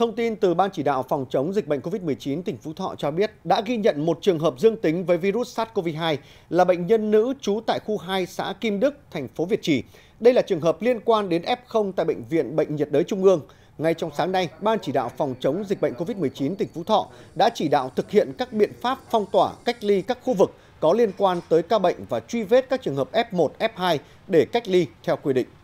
Thông tin từ Ban chỉ đạo phòng chống dịch bệnh COVID-19 tỉnh Phú Thọ cho biết đã ghi nhận một trường hợp dương tính với virus SARS-CoV-2 là bệnh nhân nữ trú tại khu 2 xã Kim Đức, thành phố Việt Trì. Đây là trường hợp liên quan đến F0 tại Bệnh viện Bệnh nhiệt đới Trung ương. Ngay trong sáng nay, Ban chỉ đạo phòng chống dịch bệnh COVID-19 tỉnh Phú Thọ đã chỉ đạo thực hiện các biện pháp phong tỏa, cách ly các khu vực có liên quan tới ca bệnh và truy vết các trường hợp F1, F2 để cách ly theo quy định.